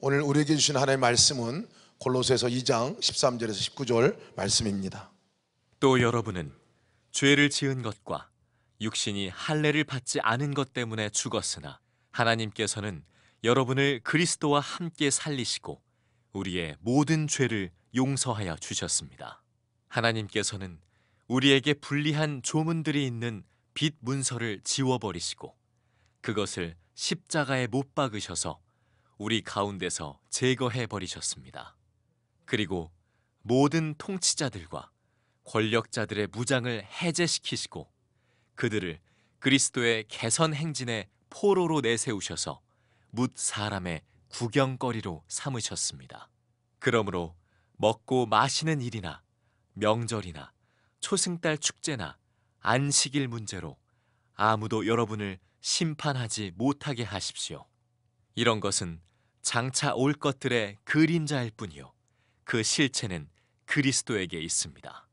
오늘 우리에게 주신 하나님의 말씀은 골로새서 2장 13절에서 19절 말씀입니다. 또 여러분은 죄를 지은 것과 육신이 할례를 받지 않은 것 때문에 죽었으나 하나님께서는 여러분을 그리스도와 함께 살리시고 우리의 모든 죄를 용서하여 주셨습니다. 하나님께서는 우리에게 불리한 조문들이 있는 빛 문서를 지워버리시고 그것을 십자가에 못 박으셔서 우리 가운데서 제거해 버리셨습니다. 그리고 모든 통치자들과 권력자들의 무장을 해제시키시고 그들을 그리스도의 개선 행진의 포로로 내세우셔서 묻 사람의 구경거리로 삼으셨습니다. 그러므로 먹고 마시는 일이나 명절이나 초승달 축제나 안식일 문제로 아무도 여러분을 심판하지 못하게 하십시오. 이런 것은 장차 올 것들의 그림자일 뿐이요. 그 실체는 그리스도에게 있습니다.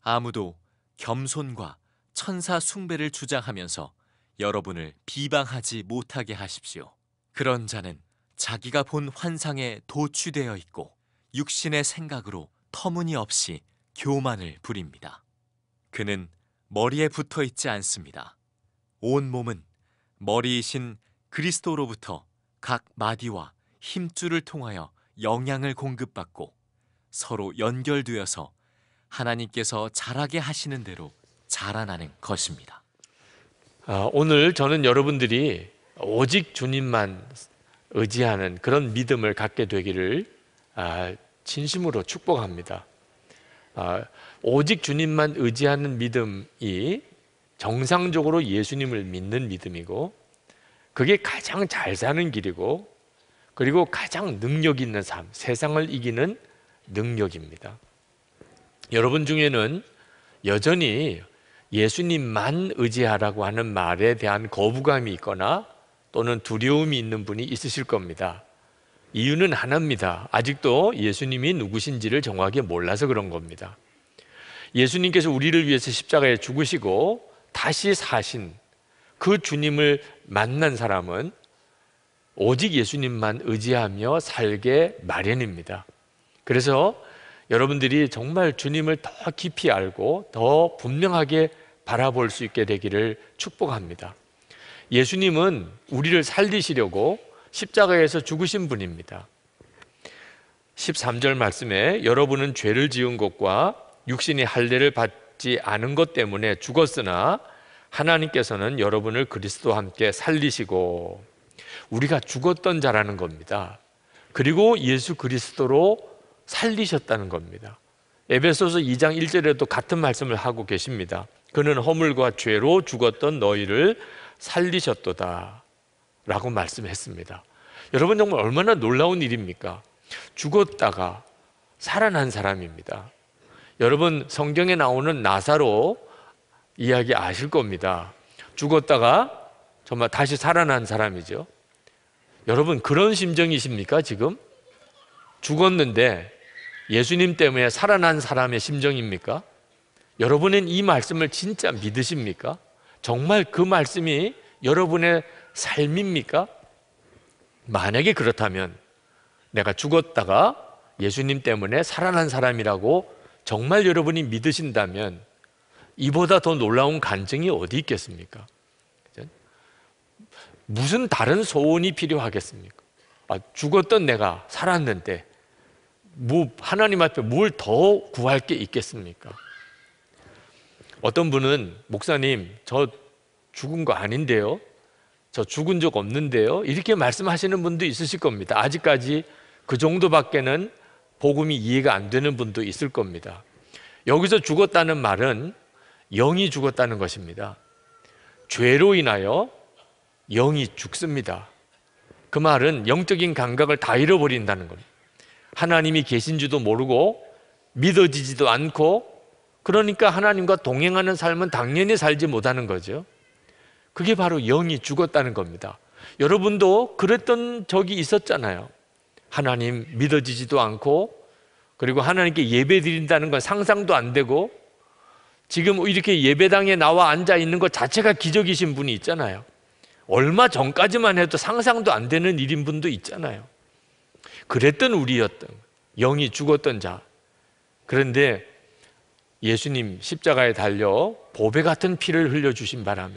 아무도 겸손과 천사 숭배를 주장하면서 여러분을 비방하지 못하게 하십시오. 그런 자는 자기가 본 환상에 도취되어 있고 육신의 생각으로 터무니없이 교만을 부립니다. 그는 머리에 붙어 있지 않습니다. 온 몸은 머리이신 그리스도로부터 각 마디와 힘줄을 통하여 영양을 공급받고 서로 연결되어서 하나님께서 자라게 하시는 대로 자라나는 것입니다. 아, 오늘 저는 여러분들이 오직 주님만 의지하는 그런 믿음을 갖게 되기를 아, 진심으로 축복합니다. 아, 오직 주님만 의지하는 믿음이 정상적으로 예수님을 믿는 믿음이고 그게 가장 잘 사는 길이고 그리고 가장 능력 있는 삶, 세상을 이기는 능력입니다. 여러분 중에는 여전히 예수님만 의지하라고 하는 말에 대한 거부감이 있거나 또는 두려움이 있는 분이 있으실 겁니다. 이유는 하나입니다. 아직도 예수님이 누구신지를 정확히 몰라서 그런 겁니다. 예수님께서 우리를 위해서 십자가에 죽으시고 다시 사신 그 주님을 만난 사람은 오직 예수님만 의지하며 살게 마련입니다. 그래서 여러분들이 정말 주님을 더 깊이 알고 더 분명하게 바라볼 수 있게 되기를 축복합니다. 예수님은 우리를 살리시려고 십자가에서 죽으신 분입니다. 13절 말씀에 여러분은 죄를 지은 것과 육신이 할례를 받지 않은 것 때문에 죽었으나 하나님께서는 여러분을 그리스도와 함께 살리시고 우리가 죽었던 자라는 겁니다. 그리고 예수 그리스도로 살리셨다는 겁니다. 에베소서 2장 1절에도 같은 말씀을 하고 계십니다. 그는 허물과 죄로 죽었던 너희를 살리셨도다. 라고 말씀했습니다. 여러분 정말 얼마나 놀라운 일입니까? 죽었다가 살아난 사람입니다. 여러분 성경에 나오는 나사로 이야기 아실 겁니다. 죽었다가 정말 다시 살아난 사람이죠. 여러분 그런 심정이십니까 지금? 죽었는데 예수님 때문에 살아난 사람의 심정입니까? 여러분은 이 말씀을 진짜 믿으십니까? 정말 그 말씀이 여러분의 삶입니까? 만약에 그렇다면 내가 죽었다가 예수님 때문에 살아난 사람이라고 정말 여러분이 믿으신다면 이보다 더 놀라운 간증이 어디 있겠습니까? 무슨 다른 소원이 필요하겠습니까? 아, 죽었던 내가 살았는데 뭐 하나님 앞에 뭘 더 구할 게 있겠습니까? 어떤 분은 목사님 저 죽은 거 아닌데요. 저 죽은 적 없는데요. 이렇게 말씀하시는 분도 있으실 겁니다. 아직까지 그 정도밖에는 복음이 이해가 안 되는 분도 있을 겁니다. 여기서 죽었다는 말은 영이 죽었다는 것입니다. 죄로 인하여 영이 죽습니다. 그 말은 영적인 감각을 다 잃어버린다는 겁니다. 하나님이 계신지도 모르고 믿어지지도 않고 그러니까 하나님과 동행하는 삶은 당연히 살지 못하는 거죠. 그게 바로 영이 죽었다는 겁니다. 여러분도 그랬던 적이 있었잖아요. 하나님 믿어지지도 않고 그리고 하나님께 예배 드린다는 건 상상도 안 되고 지금 이렇게 예배당에 나와 앉아 있는 것 자체가 기적이신 분이 있잖아요. 얼마 전까지만 해도 상상도 안 되는 일인 분도 있잖아요. 그랬던 우리였던 영이 죽었던 자. 그런데 예수님 십자가에 달려 보배 같은 피를 흘려 주신 바람에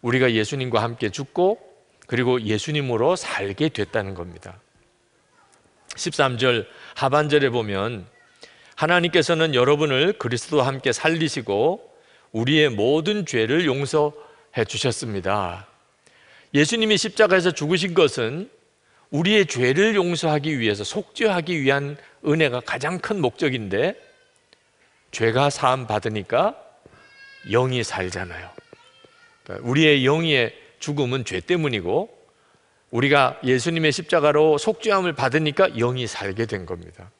우리가 예수님과 함께 죽고 그리고 예수님으로 살게 됐다는 겁니다. 13절 하반절에 보면 하나님께서는 여러분을 그리스도와 함께 살리시고 우리의 모든 죄를 용서해 주셨습니다. 예수님이 십자가에서 죽으신 것은 우리의 죄를 용서하기 위해서 속죄하기 위한 은혜가 가장 큰 목적인데 죄가 사함 받으니까 영이 살잖아요. 그러니까 우리의 영의 죽음은 죄 때문이고 우리가 예수님의 십자가로 속죄함을 받으니까 영이 살게 된 겁니다.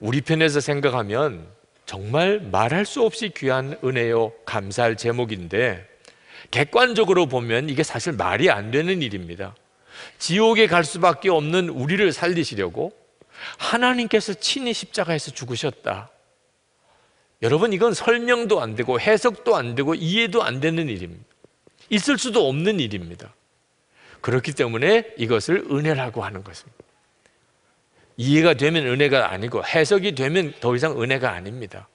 우리 편에서 생각하면 정말 말할 수 없이 귀한 은혜요 감사할 제목인데 객관적으로 보면 이게 사실 말이 안 되는 일입니다. 지옥에 갈 수밖에 없는 우리를 살리시려고 하나님께서 친히 십자가에서 죽으셨다. 여러분 이건 설명도 안 되고 해석도 안 되고 이해도 안 되는 일입니다. 있을 수도 없는 일입니다. 그렇기 때문에 이것을 은혜라고 하는 것입니다. 이해가 되면 은혜가 아니고 해석이 되면 더 이상 은혜가 아닙니다.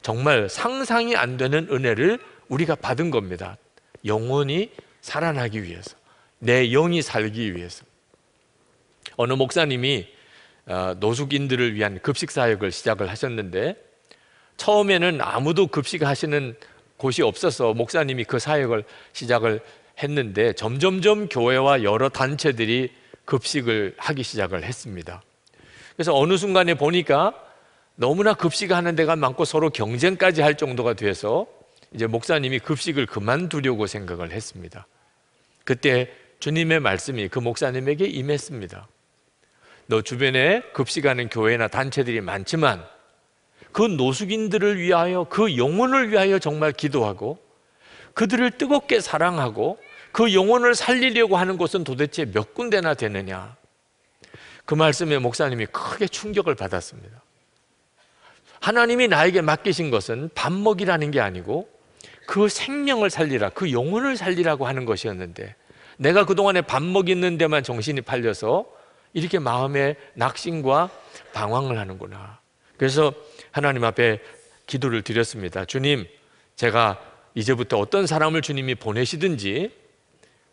정말 상상이 안 되는 은혜를 우리가 받은 겁니다. 영혼이 살아나기 위해서, 내 영이 살기 위해서. 어느 목사님이 어, 노숙인들을 위한 급식 사역을 시작을 하셨는데 처음에는 아무도 급식하시는 곳이 없어서 목사님이 그 사역을 시작을 했는데 점점점 교회와 여러 단체들이 급식을 하기 시작을 했습니다. 그래서 어느 순간에 보니까 너무나 급식 하는 데가 많고 서로 경쟁까지 할 정도가 돼서 이제 목사님이 급식을 그만두려고 생각을 했습니다. 그때 주님의 말씀이 그 목사님에게 임했습니다. 너 주변에 급식하는 교회나 단체들이 많지만 그 노숙인들을 위하여 그 영혼을 위하여 정말 기도하고 그들을 뜨겁게 사랑하고 그 영혼을 살리려고 하는 곳은 도대체 몇 군데나 되느냐? 그 말씀에 목사님이 크게 충격을 받았습니다. 하나님이 나에게 맡기신 것은 밥 먹이라는 게 아니고 그 생명을 살리라, 그 영혼을 살리라고 하는 것이었는데 내가 그동안에 밥 먹이는 데만 정신이 팔려서 이렇게 마음의 낙심과 방황을 하는구나. 그래서 하나님 앞에 기도를 드렸습니다. 주님, 제가 이제부터 어떤 사람을 주님이 보내시든지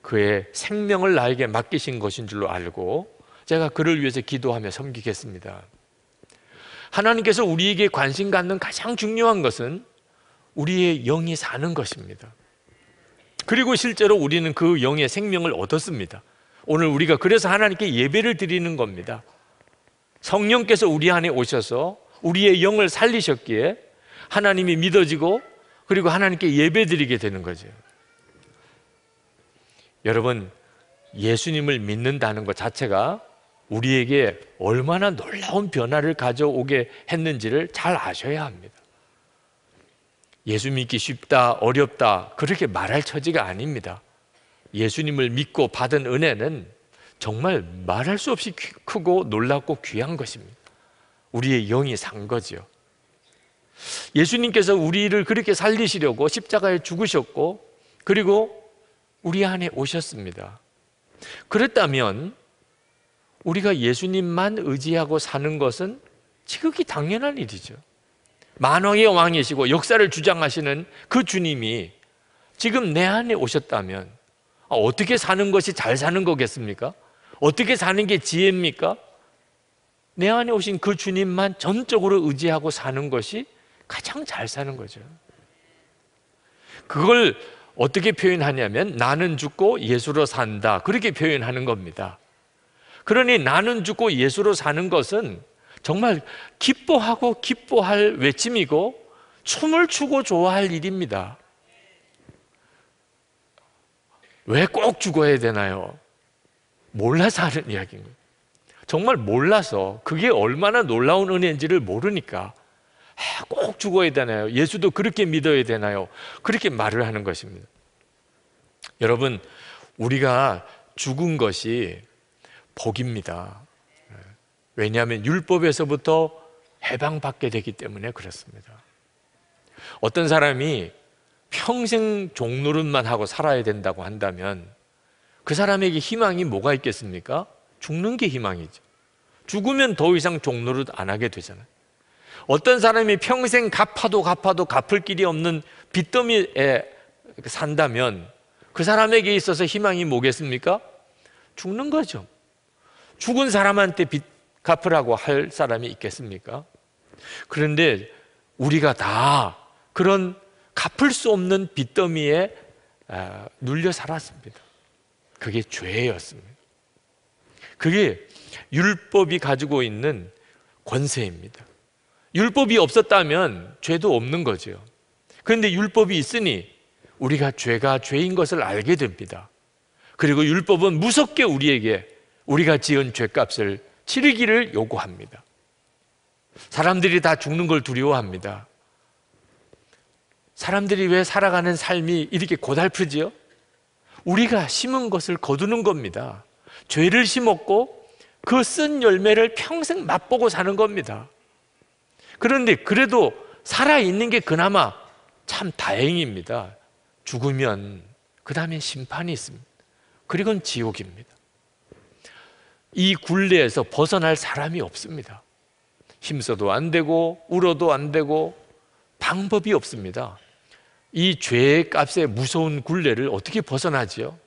그의 생명을 나에게 맡기신 것인 줄로 알고 제가 그를 위해서 기도하며 섬기겠습니다. 하나님께서 우리에게 관심 갖는 가장 중요한 것은 우리의 영이 사는 것입니다. 그리고 실제로 우리는 그 영의 생명을 얻었습니다. 오늘 우리가 그래서 하나님께 예배를 드리는 겁니다. 성령께서 우리 안에 오셔서 우리의 영을 살리셨기에 하나님이 믿어지고 그리고 하나님께 예배 드리게 되는 거죠. 여러분, 예수님을 믿는다는 것 자체가 우리에게 얼마나 놀라운 변화를 가져오게 했는지를 잘 아셔야 합니다. 예수 믿기 쉽다, 어렵다, 그렇게 말할 처지가 아닙니다. 예수님을 믿고 받은 은혜는 정말 말할 수 없이 크고 놀랍고 귀한 것입니다. 우리의 영이 산거지 예수님께서 우리를 그렇게 살리시려고 십자가에 죽으셨고, 그리고 우리 안에 오셨습니다. 그랬다면 우리가 예수님만 의지하고 사는 것은 지극히 당연한 일이죠. 만왕의 왕이시고 역사를 주장하시는 그 주님이 지금 내 안에 오셨다면 아, 어떻게 사는 것이 잘 사는 거겠습니까? 어떻게 사는 게 지혜입니까? 내 안에 오신 그 주님만 전적으로 의지하고 사는 것이 가장 잘 사는 거죠. 그걸 어떻게 표현하냐면 나는 죽고 예수로 산다. 그렇게 표현하는 겁니다. 그러니 나는 죽고 예수로 사는 것은 정말 기뻐하고 기뻐할 외침이고 춤을 추고 좋아할 일입니다. 왜 꼭 죽어야 되나요? 몰라서 하는 이야기입니다. 정말 몰라서 그게 얼마나 놀라운 은혜인지를 모르니까 아, 꼭 죽어야 되나요? 예수도 그렇게 믿어야 되나요? 그렇게 말을 하는 것입니다. 여러분, 우리가 죽은 것이 복입니다. 예. 왜냐하면 율법에서부터 해방받게 되기 때문에 그렇습니다. 어떤 사람이 평생 종노릇만 하고 살아야 된다고 한다면 그 사람에게 희망이 뭐가 있겠습니까? 죽는 게 희망이죠. 죽으면 더 이상 종노릇 안 하게 되잖아요. 어떤 사람이 평생 갚아도 갚아도 갚을 길이 없는 빚더미에 산다면 그 사람에게 있어서 희망이 뭐겠습니까? 죽는 거죠. 죽은 사람한테 빚 갚으라고 할 사람이 있겠습니까? 그런데 우리가 다 그런 갚을 수 없는 빚더미에 아, 눌려 살았습니다. 그게 죄였습니다. 그게 율법이 가지고 있는 권세입니다. 율법이 없었다면 죄도 없는 거죠. 그런데 율법이 있으니 우리가 죄가 죄인 것을 알게 됩니다. 그리고 율법은 무섭게 우리에게 우리가 지은 죄값을 치르기를 요구합니다. 사람들이 다 죽는 걸 두려워합니다. 사람들이 왜 살아가는 삶이 이렇게 고달프지요? 우리가 심은 것을 거두는 겁니다. 죄를 심었고 그 쓴 열매를 평생 맛보고 사는 겁니다. 그런데 그래도 살아있는 게 그나마 참 다행입니다. 죽으면 그 다음에 심판이 있습니다. 그리고 지옥입니다. 이 굴레에서 벗어날 사람이 없습니다. 힘써도 안 되고 울어도 안 되고 방법이 없습니다. 이 죄의 값의 무서운 굴레를 어떻게 벗어나지요?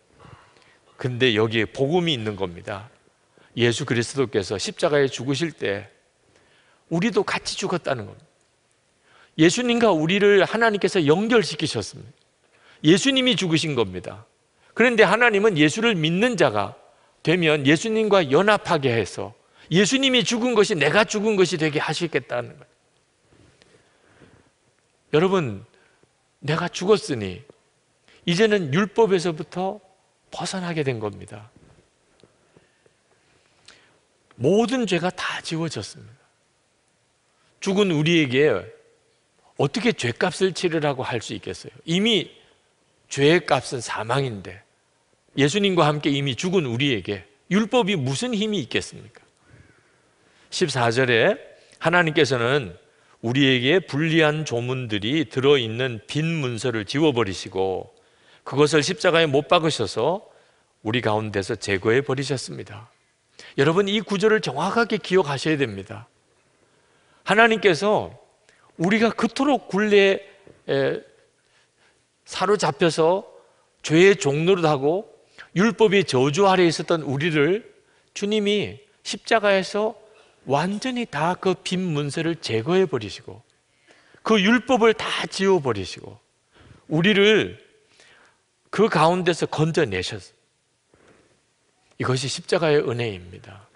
근데 여기에 복음이 있는 겁니다. 예수 그리스도께서 십자가에 죽으실 때 우리도 같이 죽었다는 겁니다. 예수님과 우리를 하나님께서 연결시키셨습니다. 예수님이 죽으신 겁니다. 그런데 하나님은 예수를 믿는 자가 되면 예수님과 연합하게 해서 예수님이 죽은 것이 내가 죽은 것이 되게 하시겠다는 거예요. 여러분, 내가 죽었으니 이제는 율법에서부터 벗어나게 된 겁니다. 모든 죄가 다 지워졌습니다. 죽은 우리에게 어떻게 죄값을 치르라고 할 수 있겠어요? 이미 죄의 값은 사망인데 예수님과 함께 이미 죽은 우리에게 율법이 무슨 힘이 있겠습니까? 14절에 하나님께서는 우리에게 불리한 조문들이 들어있는 빈 문서를 지워버리시고 그것을 십자가에 못 박으셔서 우리 가운데서 제거해 버리셨습니다. 여러분 이 구절을 정확하게 기억하셔야 됩니다. 하나님께서 우리가 그토록 굴레에 사로잡혀서 죄의 종로를 하고 율법의 저주 아래 있었던 우리를 주님이 십자가에서 완전히 다 그 빈 문서를 제거해 버리시고 그 율법을 다 지워 버리시고 우리를 그 가운데서 건져내셨어. 이것이 십자가의 은혜입니다.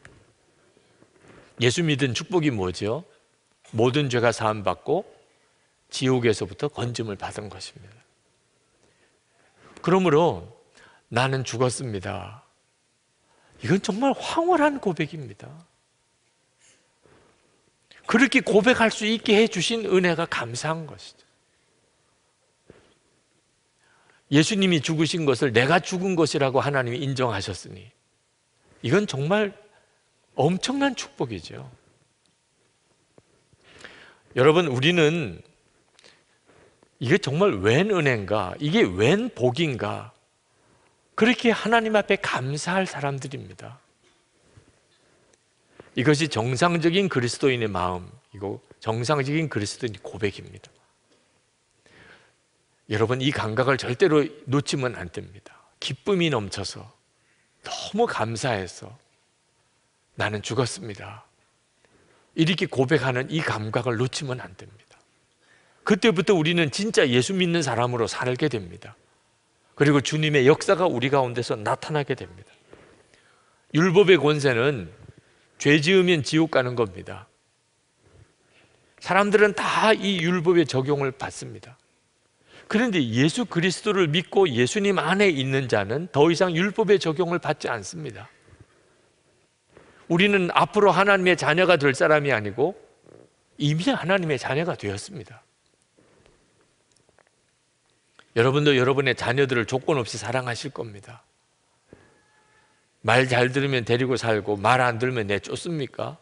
예수 믿은 축복이 뭐죠? 모든 죄가 사함 받고 지옥에서부터 건짐을 받은 것입니다. 그러므로 나는 죽었습니다. 이건 정말 황홀한 고백입니다. 그렇게 고백할 수 있게 해주신 은혜가 감사한 것이죠. 예수님이 죽으신 것을 내가 죽은 것이라고 하나님이 인정하셨으니 이건 정말 엄청난 축복이죠. 여러분, 우리는 이게 정말 웬 은혜인가? 이게 웬 복인가? 그렇게 하나님 앞에 감사할 사람들입니다. 이것이 정상적인 그리스도인의 마음이고 정상적인 그리스도인 고백입니다. 여러분 이 감각을 절대로 놓치면 안 됩니다. 기쁨이 넘쳐서 너무 감사해서 나는 죽었습니다. 이렇게 고백하는 이 감각을 놓치면 안 됩니다. 그때부터 우리는 진짜 예수 믿는 사람으로 살게 됩니다. 그리고 주님의 역사가 우리 가운데서 나타나게 됩니다. 율법의 권세는 죄 지으면 지옥 가는 겁니다. 사람들은 다 이 율법의 적용을 받습니다. 그런데 예수 그리스도를 믿고 예수님 안에 있는 자는 더 이상 율법의 적용을 받지 않습니다. 우리는 앞으로 하나님의 자녀가 될 사람이 아니고 이미 하나님의 자녀가 되었습니다. 여러분도 여러분의 자녀들을 조건 없이 사랑하실 겁니다. 말 잘 들으면 데리고 살고 말 안 들으면 내쫓습니까?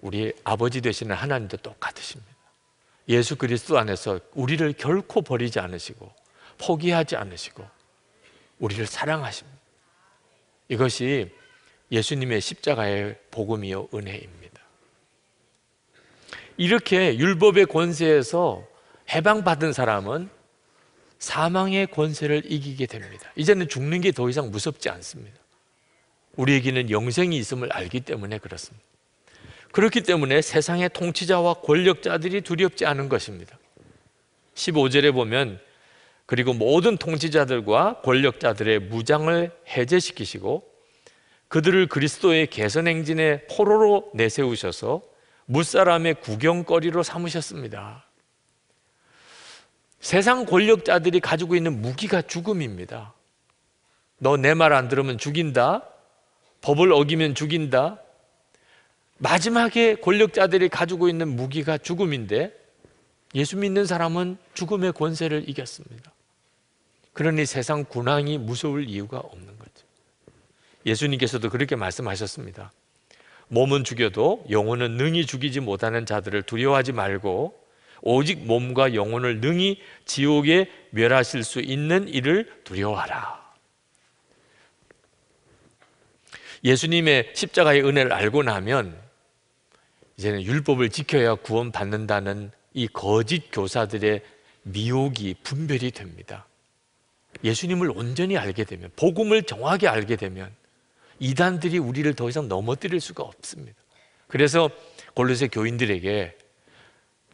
우리 아버지 되시는 하나님도 똑같으십니다. 예수 그리스도 안에서 우리를 결코 버리지 않으시고 포기하지 않으시고 우리를 사랑하십니다. 이것이 예수님의 십자가의 복음이요 은혜입니다. 이렇게 율법의 권세에서 해방받은 사람은 사망의 권세를 이기게 됩니다. 이제는 죽는 게 더 이상 무섭지 않습니다. 우리에게는 영생이 있음을 알기 때문에 그렇습니다. 그렇기 때문에 세상의 통치자와 권력자들이 두렵지 않은 것입니다. 15절에 보면 그리고 모든 통치자들과 권력자들의 무장을 해제시키시고 그들을 그리스도의 개선 행진의 포로로 내세우셔서 무사람의 구경거리로 삼으셨습니다. 세상 권력자들이 가지고 있는 무기가 죽음입니다. 너 내 말 안 들으면 죽인다. 법을 어기면 죽인다. 마지막에 권력자들이 가지고 있는 무기가 죽음인데 예수 믿는 사람은 죽음의 권세를 이겼습니다. 그러니 세상 군왕이 무서울 이유가 없는 거죠. 예수님께서도 그렇게 말씀하셨습니다. 몸은 죽여도 영혼은 능히 죽이지 못하는 자들을 두려워하지 말고 오직 몸과 영혼을 능히 지옥에 멸하실 수 있는 일을 두려워하라. 예수님의 십자가의 은혜를 알고 나면 이제는 율법을 지켜야 구원받는다는 이 거짓 교사들의 미혹이 분별이 됩니다. 예수님을 온전히 알게 되면, 복음을 정확히 알게 되면 이단들이 우리를 더 이상 넘어뜨릴 수가 없습니다. 그래서 골로새 교인들에게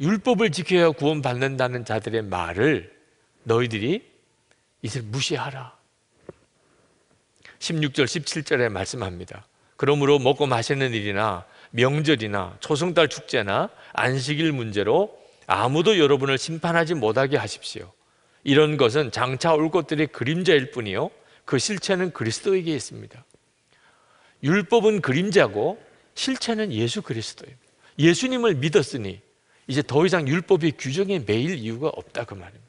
율법을 지켜야 구원받는다는 자들의 말을 너희들이 이슬 무시하라. 16절, 17절에 말씀합니다. 그러므로 먹고 마시는 일이나 명절이나 초승달 축제나 안식일 문제로 아무도 여러분을 심판하지 못하게 하십시오. 이런 것은 장차 올 것들의 그림자일 뿐이요. 그 실체는 그리스도에게 있습니다. 율법은 그림자고 실체는 예수 그리스도입니다. 예수님을 믿었으니 이제 더 이상 율법의 규정에 매일 이유가 없다 그 말입니다.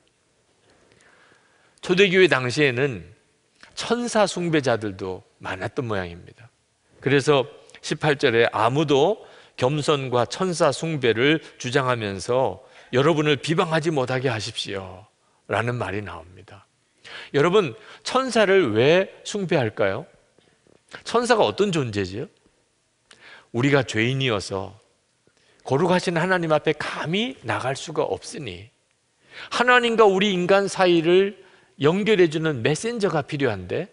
초대교회 당시에는 천사 숭배자들도 많았던 모양입니다. 그래서 18절에 아무도 겸손과 천사 숭배를 주장하면서 여러분을 비방하지 못하게 하십시오. 라는 말이 나옵니다. 여러분, 천사를 왜 숭배할까요? 천사가 어떤 존재지요? 우리가 죄인이어서 거룩하신 하나님 앞에 감히 나갈 수가 없으니 하나님과 우리 인간 사이를 연결해 주는 메신저가 필요한데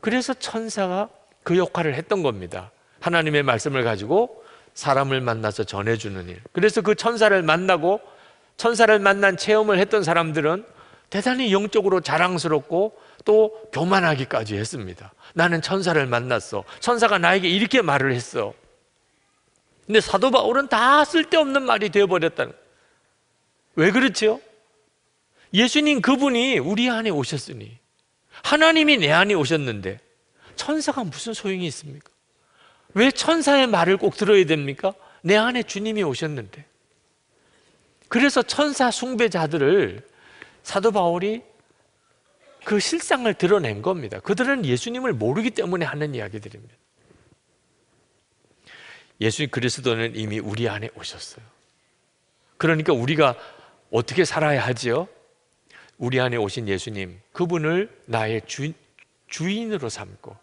그래서 천사가 그 역할을 했던 겁니다. 하나님의 말씀을 가지고 사람을 만나서 전해 주는 일. 그래서 그 천사를 만나고 천사를 만난 체험을 했던 사람들은 대단히 영적으로 자랑스럽고 또 교만하기까지 했습니다. 나는 천사를 만났어. 천사가 나에게 이렇게 말을 했어. 근데 사도 바울은 다 쓸데없는 말이 되어버렸다는 거예요. 왜그렇지 예수님 그분이 우리 안에 오셨으니 하나님이 내 안에 오셨는데 천사가 무슨 소용이 있습니까? 왜 천사의 말을 꼭 들어야 됩니까? 내 안에 주님이 오셨는데 그래서 천사 숭배자들을 사도 바울이 그 실상을 드러낸 겁니다. 그들은 예수님을 모르기 때문에 하는 이야기들입니다. 예수 님 그리스도는 이미 우리 안에 오셨어요. 그러니까 우리가 어떻게 살아야 하지요? 우리 안에 오신 예수님, 그분을 나의 주, 주인으로 삼고,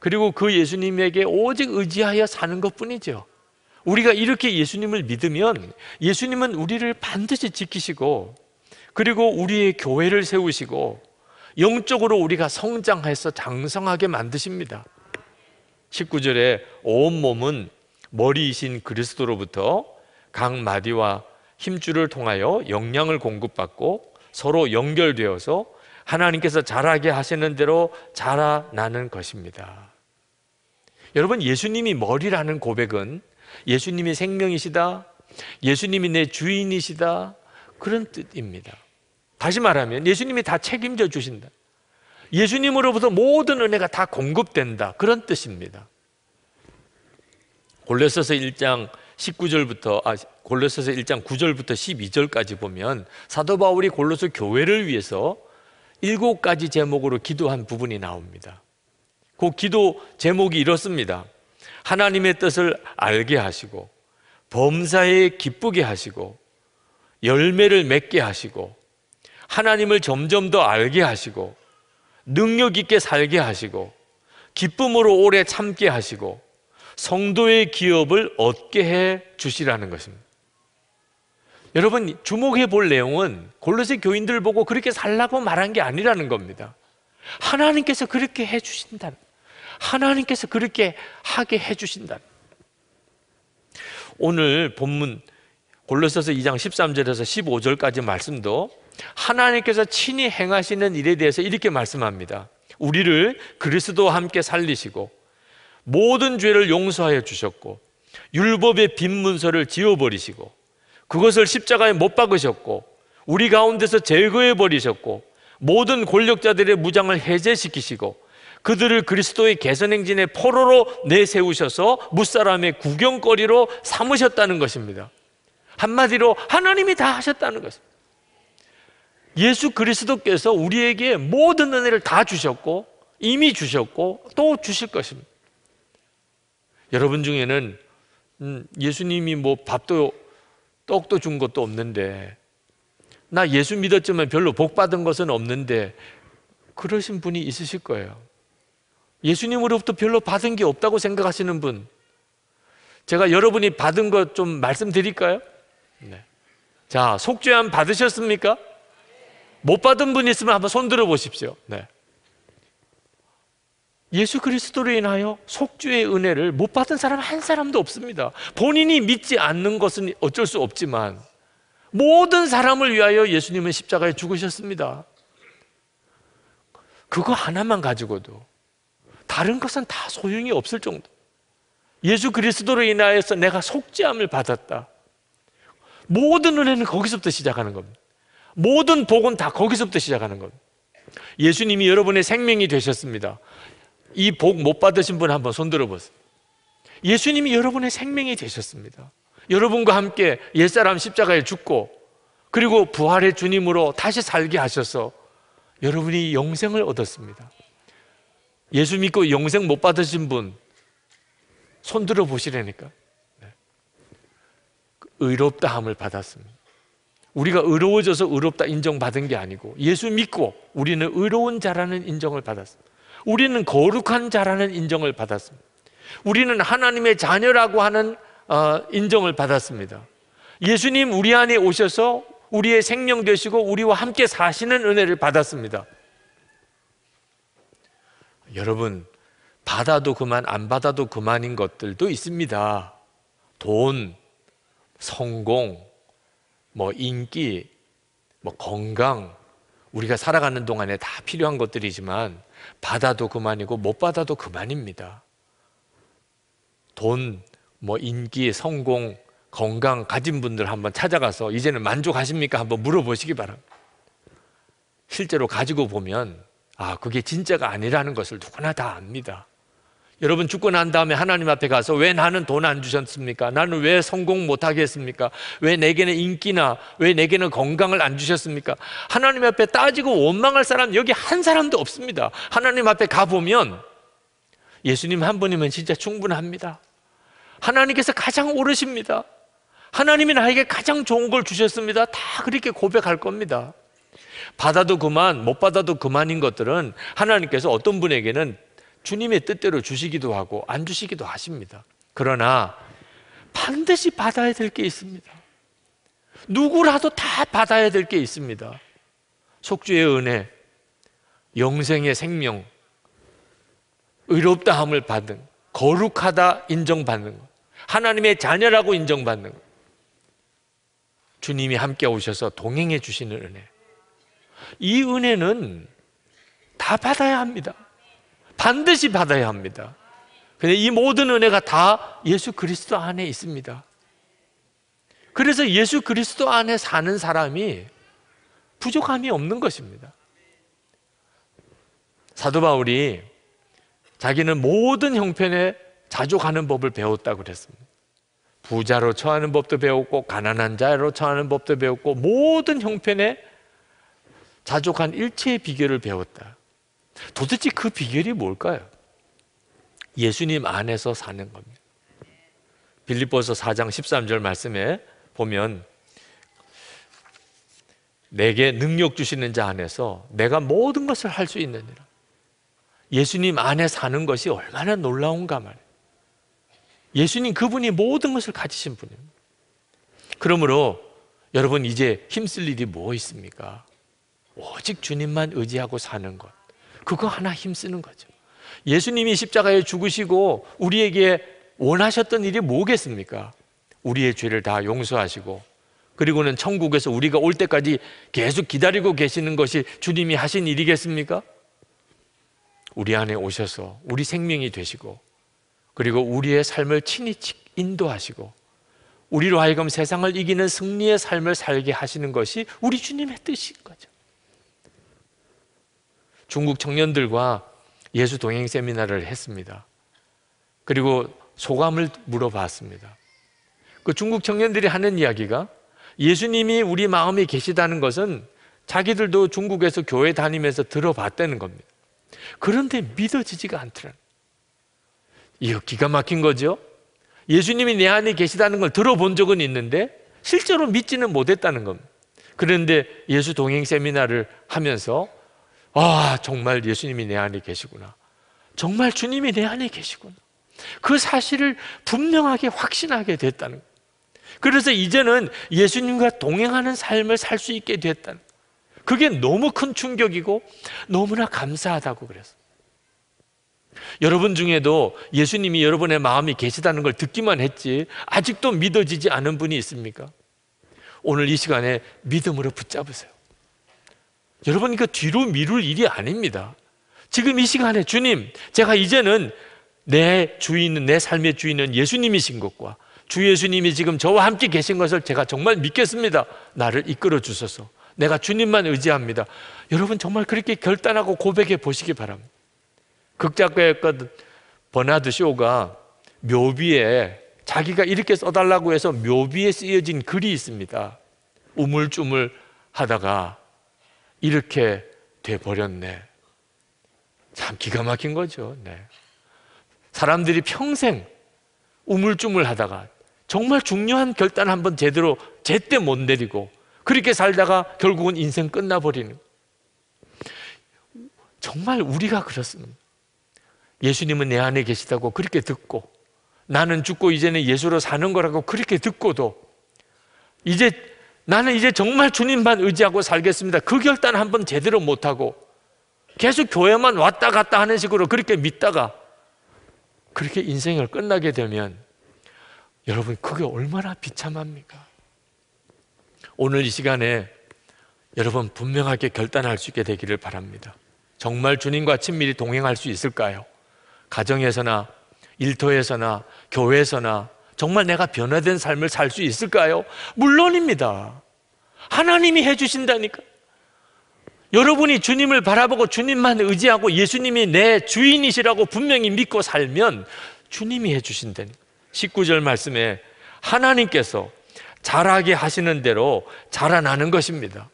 그리고 그 예수님에게 오직 의지하여 사는 것 뿐이죠. 우리가 이렇게 예수님을 믿으면 예수님은 우리를 반드시 지키시고, 그리고 우리의 교회를 세우시고, 영적으로 우리가 성장해서 장성하게 만드십니다. 19절에 온 몸은 머리이신 그리스도로부터 각 마디와 힘줄을 통하여 영향을 공급받고 서로 연결되어서 하나님께서 자라게 하시는 대로 자라나는 것입니다. 여러분, 예수님이 머리라는 고백은 예수님이 생명이시다. 예수님이 내 주인이시다. 그런 뜻입니다. 다시 말하면 예수님이 다 책임져 주신다. 예수님으로부터 모든 은혜가 다 공급된다. 그런 뜻입니다. 골로새서 1장 19절부터 아 골로새서 1장 9절부터 12절까지 보면 사도 바울이 골로새 교회를 위해서 일곱 가지 제목으로 기도한 부분이 나옵니다. 그 기도 제목이 이렇습니다. 하나님의 뜻을 알게 하시고 범사에 기쁘게 하시고 열매를 맺게 하시고 하나님을 점점 더 알게 하시고 능력 있게 살게 하시고 기쁨으로 오래 참게 하시고 성도의 기업을 얻게 해 주시라는 것입니다. 여러분 주목해 볼 내용은 골로새 교인들 보고 그렇게 살라고 말한 게 아니라는 겁니다. 하나님께서 그렇게 해 주신다. 하나님께서 그렇게 하게 해 주신다. 오늘 본문 골로새서 2장 13절에서 15절까지 말씀도 하나님께서 친히 행하시는 일에 대해서 이렇게 말씀합니다. 우리를 그리스도와 함께 살리시고 모든 죄를 용서하여 주셨고 율법의 빈 문서를 지워버리시고 그것을 십자가에 못 박으셨고 우리 가운데서 제거해 버리셨고 모든 권력자들의 무장을 해제시키시고 그들을 그리스도의 개선행진의 포로로 내세우셔서 무사람의 구경거리로 삼으셨다는 것입니다. 한마디로 하나님이 다 하셨다는 것입니다. 예수 그리스도께서 우리에게 모든 은혜를 다 주셨고 이미 주셨고 또 주실 것입니다. 여러분 중에는 음, 예수님이 뭐 밥도 떡도 준 것도 없는데 나 예수 믿었지만 별로 복 받은 것은 없는데 그러신 분이 있으실 거예요. 예수님으로부터 별로 받은 게 없다고 생각하시는 분. 제가 여러분이 받은 것 좀 말씀드릴까요? 네. 자, 속죄함 받으셨습니까? 못 받은 분 있으면 한번 손 들어 보십시오. 네. 예수 그리스도로 인하여 속죄의 은혜를 못 받은 사람 한 사람도 없습니다. 본인이 믿지 않는 것은 어쩔 수 없지만 모든 사람을 위하여 예수님은 십자가에 죽으셨습니다. 그거 하나만 가지고도 다른 것은 다 소용이 없을 정도. 예수 그리스도로 인하여서 내가 속죄함을 받았다. 모든 은혜는 거기서부터 시작하는 겁니다. 모든 복은 다 거기서부터 시작하는 겁니다. 예수님이 여러분의 생명이 되셨습니다. 이복못 받으신 분 한번 손들어 보세요. 예수님이 여러분의 생명이 되셨습니다. 여러분과 함께 옛사람 십자가에 죽고 그리고 부활의 주님으로 다시 살게 하셔서 여러분이 영생을 얻었습니다. 예수 믿고 영생 못 받으신 분 손들어 보시라니까. 네. 그 의롭다함을 받았습니다. 우리가 의로워져서 의롭다 인정받은 게 아니고 예수 믿고 우리는 의로운 자라는 인정을 받았습니다. 우리는 거룩한 자라는 인정을 받았습니다. 우리는 하나님의 자녀라고 하는 어, 인정을 받았습니다. 예수님 우리 안에 오셔서 우리의 생명 되시고 우리와 함께 사시는 은혜를 받았습니다. 여러분, 받아도 그만, 안 받아도 그만인 것들도 있습니다. 돈, 성공, 뭐 인기, 뭐 건강, 우리가 살아가는 동안에 다 필요한 것들이지만 받아도 그만이고 못 받아도 그만입니다. 돈, 뭐 인기, 성공, 건강 가진 분들 한번 찾아가서 이제는 만족하십니까? 한번 물어보시기 바랍니다. 실제로 가지고 보면 아, 그게 진짜가 아니라는 것을 누구나 다 압니다. 여러분 죽고 난 다음에 하나님 앞에 가서 왜 나는 돈 안 주셨습니까? 나는 왜 성공 못하겠습니까왜 내게는 인기나 왜 내게는 건강을 안 주셨습니까? 하나님 앞에 따지고 원망할 사람 여기 한 사람도 없습니다. 하나님 앞에 가보면 예수님 한 분이면 진짜 충분합니다. 하나님께서 가장 오르십니다. 하나님이 나에게 가장 좋은 걸 주셨습니다. 다 그렇게 고백할 겁니다. 받아도 그만, 못 받아도 그만인 것들은 하나님께서 어떤 분에게는 주님의 뜻대로 주시기도 하고 안 주시기도 하십니다. 그러나 반드시 받아야 될 게 있습니다. 누구라도 다 받아야 될 게 있습니다. 속죄의 은혜, 영생의 생명, 의롭다 함을 받은 거룩하다 인정받는 하나님의 자녀라고 인정받는 주님이 함께 오셔서 동행해 주시는 은혜. 이 은혜는 다 받아야 합니다. 반드시 받아야 합니다. 근데 이 모든 은혜가 다 예수 그리스도 안에 있습니다. 그래서 예수 그리스도 안에 사는 사람이 부족함이 없는 것입니다. 사도 바울이 자기는 모든 형편에 자족하는 법을 배웠다고 그랬습니다. 부자로 처하는 법도 배웠고 가난한 자로 처하는 법도 배웠고 모든 형편에 자족한 일체의 비결을 배웠다. 도대체 그 비결이 뭘까요? 예수님 안에서 사는 겁니다. 빌립보서 4장 13절 말씀에 보면 내게 능력 주시는 자 안에서 내가 모든 것을 할 수 있느니라. 예수님 안에 사는 것이 얼마나 놀라운가 말이에요. 예수님 그분이 모든 것을 가지신 분입니다. 그러므로 여러분 이제 힘쓸 일이 뭐 있습니까? 오직 주님만 의지하고 사는 것. 그거 하나 힘쓰는 거죠. 예수님이 십자가에 죽으시고 우리에게 원하셨던 일이 뭐겠습니까? 우리의 죄를 다 용서하시고 그리고는 천국에서 우리가 올 때까지 계속 기다리고 계시는 것이 주님이 하신 일이겠습니까? 우리 안에 오셔서 우리 생명이 되시고 그리고 우리의 삶을 친히 인도하시고 우리로 하여금 세상을 이기는 승리의 삶을 살게 하시는 것이 우리 주님의 뜻인 거죠. 중국 청년들과 예수 동행 세미나를 했습니다. 그리고 소감을 물어봤습니다. 그 중국 청년들이 하는 이야기가 예수님이 우리 마음에 계시다는 것은 자기들도 중국에서 교회 다니면서 들어봤다는 겁니다. 그런데 믿어지지가 않더라는. 이거 기가 막힌 거죠? 예수님이 내 안에 계시다는 걸 들어본 적은 있는데 실제로 믿지는 못했다는 겁니다. 그런데 예수 동행 세미나를 하면서 아, 정말 예수님이 내 안에 계시구나. 정말 주님이 내 안에 계시구나. 그 사실을 분명하게 확신하게 됐다는 그래서 이제는 예수님과 동행하는 삶을 살 수 있게 됐다는 그게 너무 큰 충격이고 너무나 감사하다고 그랬어요. 여러분 중에도 예수님이 여러분의 마음이 계시다는 걸 듣기만 했지 아직도 믿어지지 않은 분이 있습니까? 오늘 이 시간에 믿음으로 붙잡으세요. 여러분 이거 뒤로 미룰 일이 아닙니다. 지금 이 시간에 주님, 제가 이제는 내 주인은 내 삶의 주인은 예수님이신 것과 주 예수님이 지금 저와 함께 계신 것을 제가 정말 믿겠습니다. 나를 이끌어 주소서. 내가 주님만 의지합니다. 여러분 정말 그렇게 결단하고 고백해 보시기 바랍니다. 극작가였거 버나드 쇼가 묘비에 자기가 이렇게 써달라고 해서 묘비에 쓰여진 글이 있습니다. 우물쭈물 하다가 이렇게 돼버렸네. 참 기가 막힌 거죠. 네. 사람들이 평생 우물쭈물 하다가 정말 중요한 결단 한번 제대로 제때 못 내리고 그렇게 살다가 결국은 인생 끝나버리는 정말 우리가 그렇습니다. 예수님은 내 안에 계시다고 그렇게 듣고 나는 죽고 이제는 예수로 사는 거라고 그렇게 듣고도 이제 나는 이제 정말 주님만 의지하고 살겠습니다. 그 결단 한번 제대로 못하고 계속 교회만 왔다 갔다 하는 식으로 그렇게 믿다가 그렇게 인생을 끝나게 되면 여러분 그게 얼마나 비참합니까? 오늘 이 시간에 여러분 분명하게 결단할 수 있게 되기를 바랍니다. 정말 주님과 친밀히 동행할 수 있을까요? 가정에서나 일터에서나 교회에서나 정말 내가 변화된 삶을 살 수 있을까요? 물론입니다. 하나님이 해주신다니까. 여러분이 주님을 바라보고 주님만 의지하고 예수님이 내 주인이시라고 분명히 믿고 살면 주님이 해주신다니까. 19절 말씀에 하나님께서 자라게 하시는 대로 자라나는 것입니다.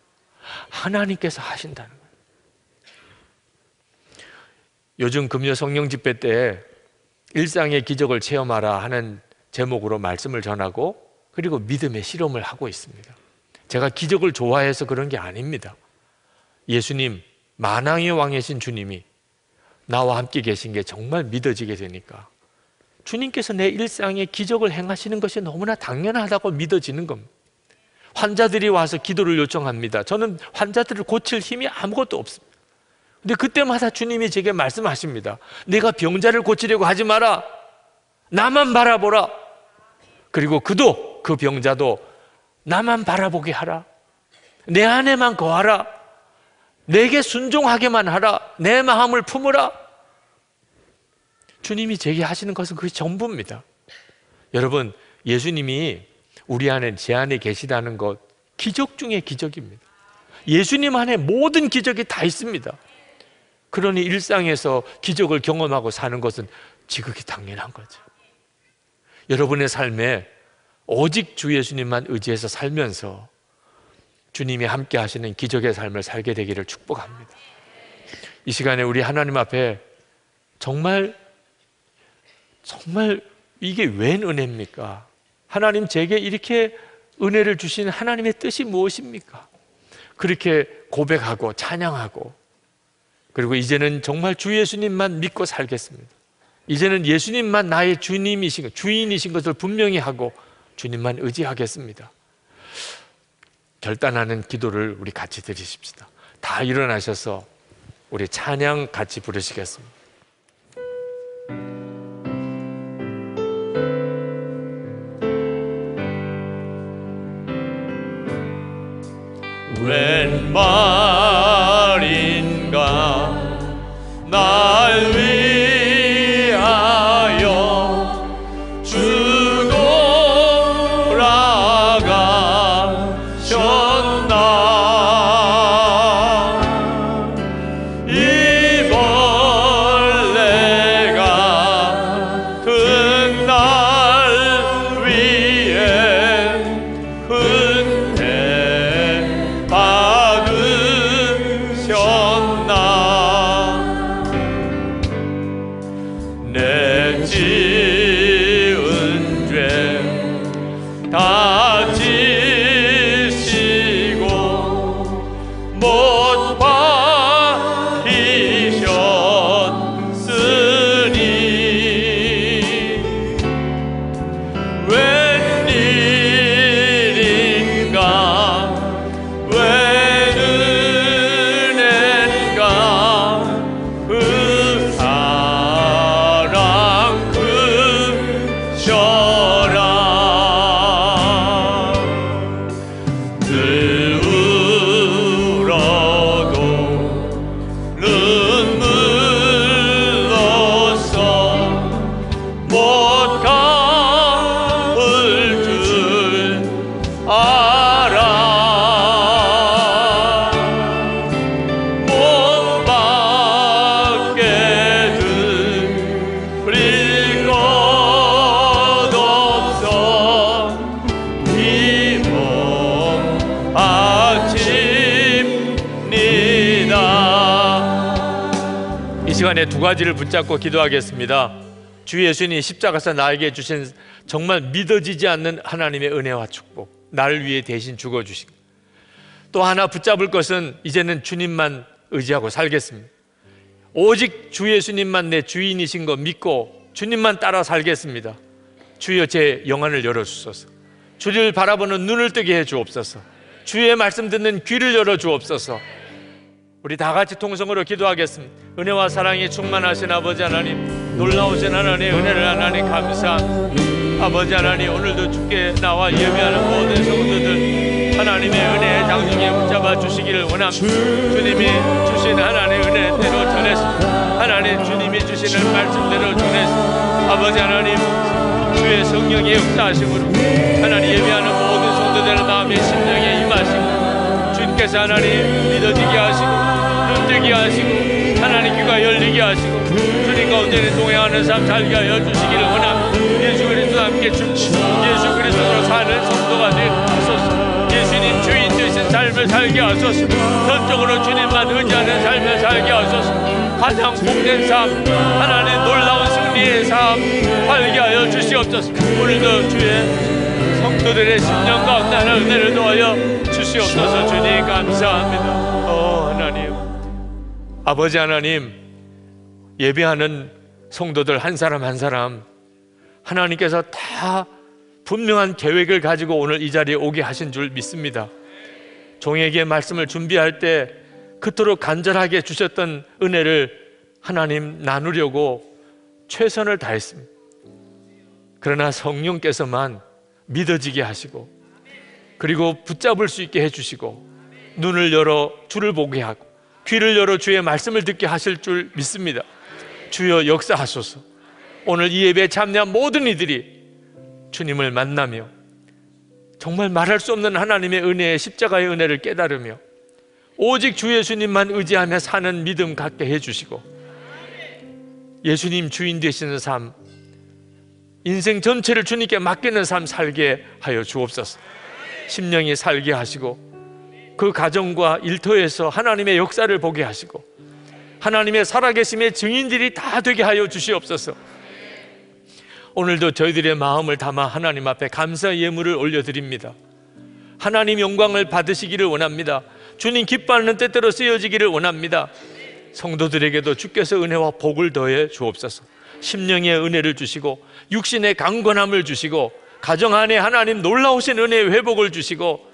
하나님께서 하신다는 거예요. 요즘 금요 성령 집회 때 일상의 기적을 체험하라 하는 제목으로 말씀을 전하고 그리고 믿음의 실험을 하고 있습니다. 제가 기적을 좋아해서 그런 게 아닙니다. 예수님, 만왕의 왕이신 주님이 나와 함께 계신 게 정말 믿어지게 되니까 주님께서 내 일상에 기적을 행하시는 것이 너무나 당연하다고 믿어지는 겁니다. 환자들이 와서 기도를 요청합니다. 저는 환자들을 고칠 힘이 아무것도 없습니다. 근데 그때마다 주님이 제게 말씀하십니다. 내가 병자를 고치려고 하지 마라. 나만 바라보라. 그리고 그도 그 병자도 나만 바라보게 하라. 내 안에만 거하라. 내게 순종하게만 하라. 내 마음을 품으라. 주님이 제게 하시는 것은 그게 전부입니다. 여러분, 예수님이 우리 안에 제 안에 계시다는 것 기적 중의 기적입니다. 예수님 안에 모든 기적이 다 있습니다. 그러니 일상에서 기적을 경험하고 사는 것은 지극히 당연한 거죠. 여러분의 삶에 오직 주 예수님만 의지해서 살면서 주님이 함께 하시는 기적의 삶을 살게 되기를 축복합니다. 이 시간에 우리 하나님 앞에 정말 정말 이게 웬 은혜입니까? 하나님 제게 이렇게 은혜를 주신 하나님의 뜻이 무엇입니까? 그렇게 고백하고 찬양하고 그리고 이제는 정말 주 예수님만 믿고 살겠습니다. 이제는 예수님만 나의 주님이신 것, 주인이신 것을 분명히 하고 주님만 의지하겠습니다. 결단하는 기도를 우리 같이 드리십시다. 다 일어나셔서 우리 찬양 같이 부르시겠습니다. 웬 말인가 날 삶의 네, 두 가지를 붙잡고 기도하겠습니다. 주예수님 십자가에서 나에게 주신 정말 믿어지지 않는 하나님의 은혜와 축복, 나를 위해 대신 죽어 주신. 또 하나 붙잡을 것은 이제는 주님만 의지하고 살겠습니다. 오직 주 예수님만 내 주인이신 거 믿고 주님만 따라 살겠습니다. 주여 제 영안을 열어 주소서. 주를 바라보는 눈을 뜨게 해 주옵소서. 주의 말씀 듣는 귀를 열어 주옵소서. 우리 다 같이 통성으로 기도하겠습니다. 은혜와 사랑이 충만하신 아버지 하나님, 놀라우신 하나님, 은혜를 하나님 감사. 아버지 하나님, 오늘도 주께 나와 예배하는 모든 성도들 하나님의 은혜의 장중에 붙잡아 주시기를 원합니다. 주님이 주신 하나님의 은혜대로 전해서 하나님 주님이 주시는 말씀대로 전해서 아버지 하나님 주의 성령의 역사하심으로 하나님 예배하는 모든 성도들 마음의 심령에 임하시고 주께서 하나님 믿어지게 하시고 눈뜨게 하시고 하나님 귀가 열리게 하시고 주님과 온전히 동행하는 삶 살게 하여 주시기를 원합니다 예수 그리스도 와 함께 춤추 예수 그리스도로 사는 성도가 되옵소서 예수님 주인 되신 삶을 살게 하소서 전적으로 주님만 의지하는 삶을 살게 하소서 가장 복된 삶 하나님 놀라운 승리의 삶 살게 하여 주시옵소서 오늘도 주의 성도들의 심령 과운데 하나 은혜를 도하여 주시옵소서 주님 감사합니다 오 어, 하나님 아버지 하나님 예배하는 성도들 한 사람 한 사람 하나님께서 다 분명한 계획을 가지고 오늘 이 자리에 오게 하신 줄 믿습니다 종에게 말씀을 준비할 때 그토록 간절하게 주셨던 은혜를 하나님 나누려고 최선을 다했습니다 그러나 성령께서만 믿어지게 하시고 그리고 붙잡을 수 있게 해주시고 눈을 열어 주를 보게 하고 귀를 열어 주의 말씀을 듣게 하실 줄 믿습니다. 주여 역사하소서. 오늘 이 예배에 참여한 모든 이들이 주님을 만나며 정말 말할 수 없는 하나님의 은혜의 십자가의 은혜를 깨달으며 오직 주 예수님만 의지하며 사는 믿음 갖게 해주시고 예수님 주인 되시는 삶 인생 전체를 주님께 맡기는 삶 살게 하여 주옵소서. 심령이 살게 하시고 그 가정과 일터에서 하나님의 역사를 보게 하시고 하나님의 살아계심의 증인들이 다 되게 하여 주시옵소서. 오늘도 저희들의 마음을 담아 하나님 앞에 감사 예물을 올려드립니다. 하나님 영광을 받으시기를 원합니다. 주님 기뻐하는 때때로 쓰여지기를 원합니다. 성도들에게도 주께서 은혜와 복을 더해 주옵소서. 심령의 은혜를 주시고 육신의 강건함을 주시고 가정 안에 하나님 놀라우신 은혜의 회복을 주시고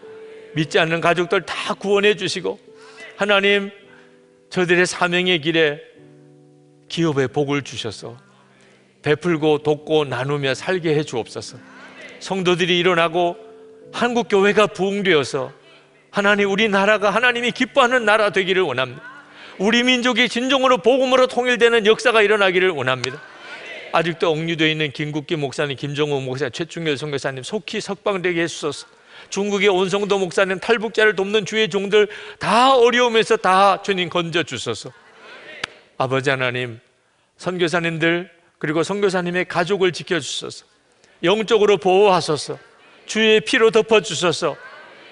믿지 않는 가족들 다 구원해 주시고 하나님 저들의 사명의 길에 기업의 복을 주셔서 베풀고 돕고 나누며 살게 해 주옵소서. 성도들이 일어나고 한국 교회가 부흥되어서 하나님 우리나라가 하나님이 기뻐하는 나라 되기를 원합니다. 우리 민족이 진정으로 복음으로 통일되는 역사가 일어나기를 원합니다. 아직도 억류되어 있는 김국기 목사님, 김정호 목사, 님 최충렬 선교사님 속히 석방되게 해주소서. 중국의 온성도 목사님 탈북자를 돕는 주의 종들 다 어려움에서 다 주님 건져 주소서. 아버지 하나님, 선교사님들 그리고 선교사님의 가족을 지켜 주소서. 영적으로 보호하소서. 주의 피로 덮어 주소서.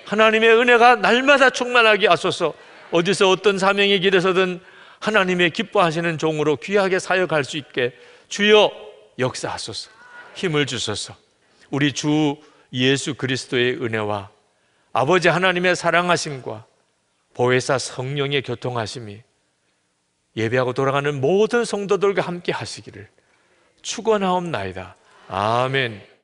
하나님의 은혜가 날마다 충만하게 하소서. 어디서 어떤 사명의 길에서든 하나님의 기뻐하시는 종으로 귀하게 사역할 수 있게 주여 역사하소서 힘을 주소서 우리 주 예수 그리스도의 은혜와 아버지 하나님의 사랑하심과 보혜사 성령의 교통하심이 예배하고 돌아가는 모든 성도들과 함께 하시기를 축원하옵나이다. 아멘.